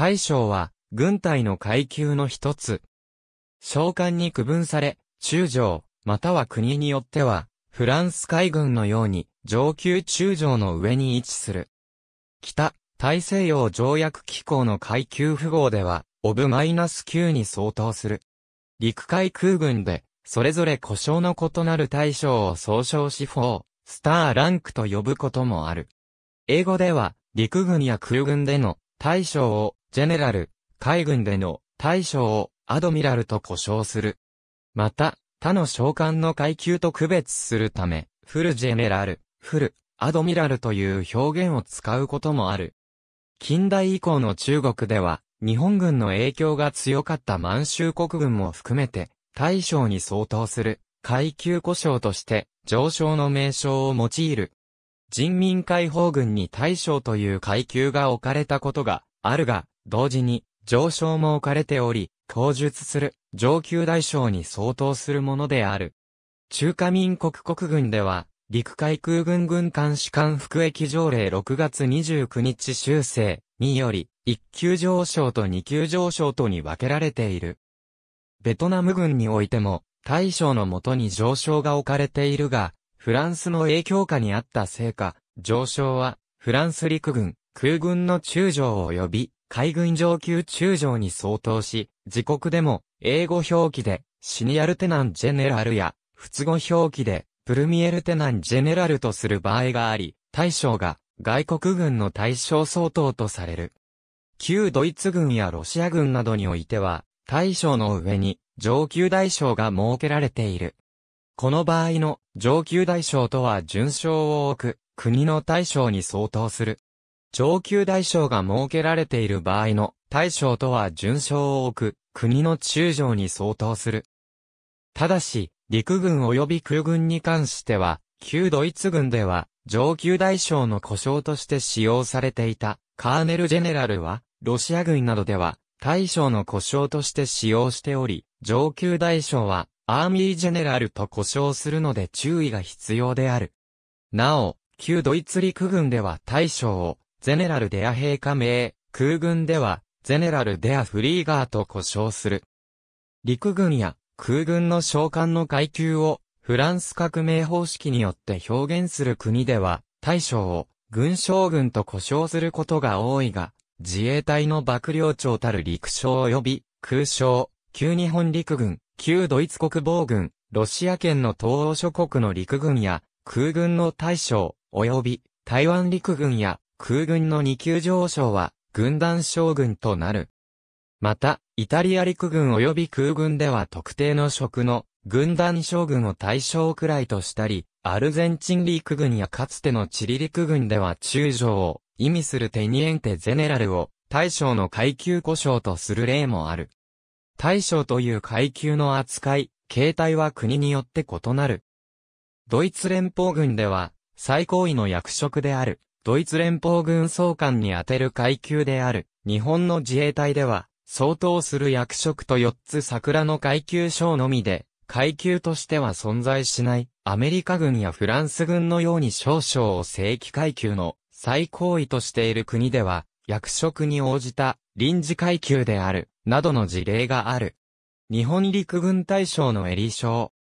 大将は、軍隊の階級の一つ。召喚に区分され、中将、または国によっては、フランス海軍のように、上級中将の上に位置する。北、大西洋条約機構の階級符号では、オブマイナス9に相当する。陸海空軍で、それぞれ故障の異なる大将を総称し4、スターランクと呼ぶこともある。英語では、陸軍や空軍での大将をジェネラル、海軍での大将をアドミラルと呼称する。また、他の将官の階級と区別するため、フルジェネラル、フル、アドミラルという表現を使うこともある。近代以降の中国では、日本軍の影響が強かった満州国軍も含めて、大将に相当する、階級故障として、上昇の名称を用いる。人民解放軍に大将という階級が置かれたことがあるが、同時に上昇も置かれており、口述する上級大将に相当するものである。中華民国国軍では、陸海空軍軍艦士官服役条例6月29日修正により、1級上昇と2級上昇とに分けられている。ベトナム軍においても、大将のもとに上昇が置かれているが、フランスの影響下にあったせいか、上昇は、フランス陸軍、空軍の中将及び、海軍上級中将に相当し、自国でも、英語表記で、シニアルテナンジェネラルや、仏語表記で、プルミエルテナンジェネラルとする場合があり、大将が、外国軍の大将相当とされる。旧ドイツ軍やロシア軍などにおいては、大将の上に上級大将が設けられている。この場合の上級大将とは順将を置く国の大将に相当する。上級大将が設けられている場合の大将とは順将を置く国の中将に相当する。ただし、陸軍及び空軍に関しては、旧ドイツ軍では上級大将の故障として使用されていたカーネルジェネラルは、ロシア軍などでは大将の故障として使用しており、上級大将はアーミージェネラルと故障するので注意が必要である。なお、旧ドイツ陸軍では大将をゼネラルデア兵加名、空軍では、ゼネラルデアフリーガーと呼称する。陸軍や空軍の将官の階級をフランス革命方式によって表現する国では、大将を軍将軍と呼称することが多いが、自衛隊の幕僚長たる陸将及び空将、旧日本陸軍、旧ドイツ国防軍、ロシア圏の東欧諸国の陸軍や空軍の大将、及び台湾陸軍や空軍の2級上将は、軍団将軍となる。また、イタリア陸軍及び空軍では特定の職の軍団将軍を対象くらいとしたり、アルゼンチン陸軍やかつてのチリ陸軍では中将を意味するテニエンテゼネラルを大将の階級故障とする例もある。大将という階級の扱い、形態は国によって異なる。ドイツ連邦軍では最高位の役職である。ドイツ連邦軍総監に当てる階級である、日本の自衛隊では、相当する役職と4つ桜の階級章のみで、階級としては存在しない、アメリカ軍やフランス軍のように少々を正規階級の最高位としている国では、役職に応じた臨時階級である、などの事例がある。日本陸軍大将のエー賞。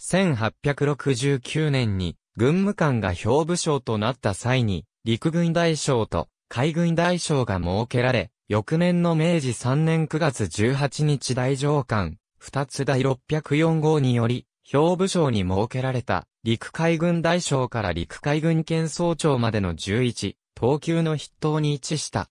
1869年に軍務官が兵部省となった際に、陸軍大将と海軍大将が設けられ、翌年の明治3年9月18日大上官、二つ第604号により、兵部省に設けられた、陸海軍大将から陸海軍県総長までの11、等級の筆頭に位置した。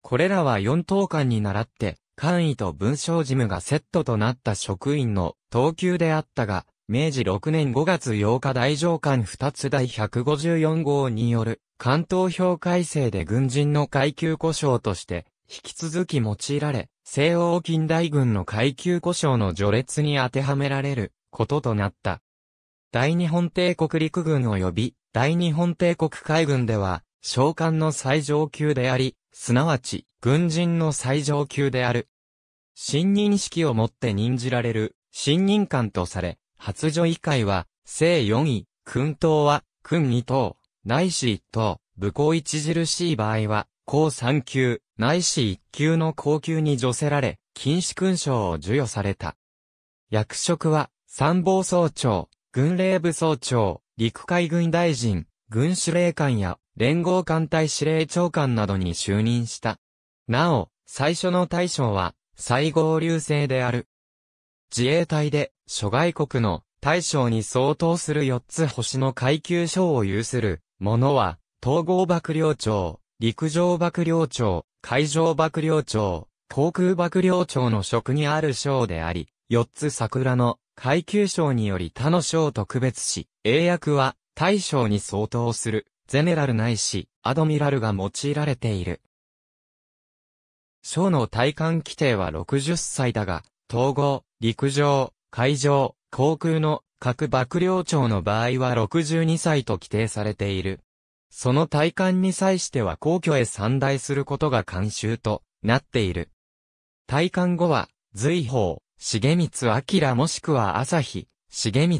これらは4等官に倣って、官位と文章事務がセットとなった職員の等級であったが、明治6年5月8日大上官二つ第154号による、関東表改正で軍人の階級故障として、引き続き用いられ、西欧近代軍の階級故障の序列に当てはめられることとなった。大日本帝国陸軍及び大日本帝国海軍では、将官の最上級であり、すなわち軍人の最上級である。新任式をもって任じられる、新任官とされ、発委以会は、正4位、訓等は、訓2等、内い1等、武功著しい場合は、高3級、内い1級の高級に除せられ、禁止勲章を授与された。役職は、参謀総長、軍令部総長、陸海軍大臣、軍司令官や連合艦隊司令長官などに就任した。なお、最初の大将は、西郷流星である。自衛隊で諸外国の大将に相当する四つ星の階級賞を有する者は、統合幕僚長、陸上幕僚長、海上幕僚長、航空幕僚長の職にある賞であり、四つ桜の階級賞により他の賞特別し、英訳は大将に相当する、ゼネラルないし、アドミラルが用いられている。賞の体感規定は60歳だが、統合、陸上、海上、航空の各幕僚長の場合は62歳と規定されている。その体感に際しては皇居へ散大することが慣習となっている。体感後は、随法、重光明もしくは朝日、重光明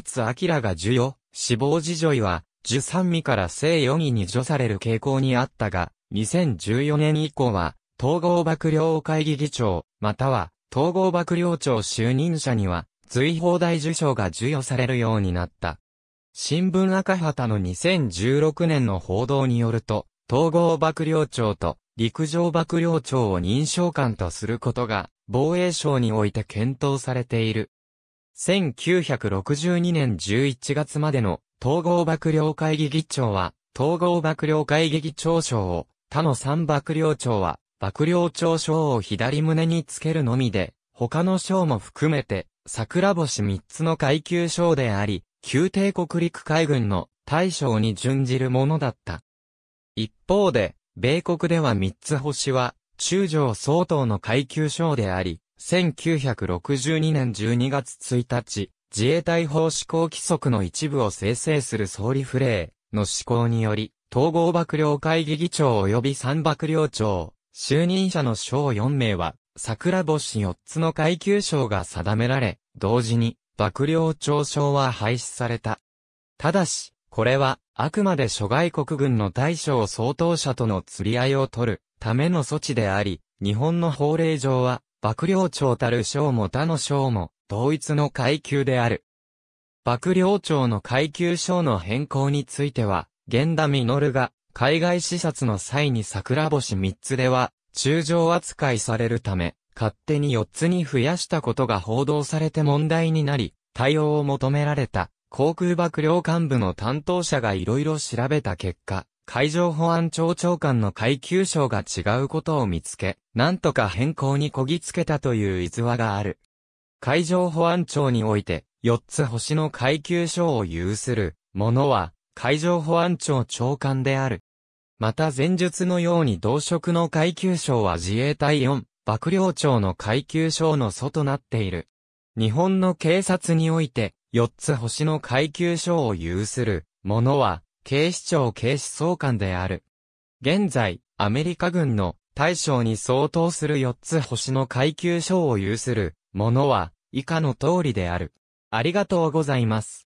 が授与、死亡自助位は、十三位から正四位に除される傾向にあったが、2014年以降は、統合幕僚会議議長、または、統合幕僚長就任者には、随放大受賞が授与されるようになった。新聞赤旗の2016年の報道によると、統合幕僚長と陸上幕僚長を認証官とすることが防衛省において検討されている。1962年11月までの統合幕僚会議議長は統合幕僚会議議長賞を他の三幕僚長は幕僚長賞を左胸につけるのみで他の賞も含めて桜星三つの階級章であり、旧帝国陸海軍の大将に準じるものだった。一方で、米国では三つ星は、中将相当の階級章であり、1962年12月1日、自衛隊法施行規則の一部を生成する総理府令の施行により、統合幕僚会議議長及び三幕僚長、就任者の将4名は、桜星4つの階級賞が定められ、同時に、幕僚長賞は廃止された。ただし、これは、あくまで諸外国軍の大将総統者との釣り合いを取るための措置であり、日本の法令上は、幕僚長たる賞も他の賞も、同一の階級である。幕僚長の階級賞の変更については、源田実が、海外視察の際に桜星3つでは、中将扱いされるため、勝手に4つに増やしたことが報道されて問題になり、対応を求められた、航空幕僚幹部の担当者がいろいろ調べた結果、海上保安庁長官の階級賞が違うことを見つけ、なんとか変更にこぎつけたという逸話がある。海上保安庁において、4つ星の階級賞を有する、ものは、海上保安庁長官である。また前述のように同職の階級章は自衛隊4、幕僚長の階級章の祖となっている。日本の警察において、4つ星の階級章を有する、ものは、警視庁警視総監である。現在、アメリカ軍の大将に相当する4つ星の階級章を有する、ものは、以下の通りである。ありがとうございます。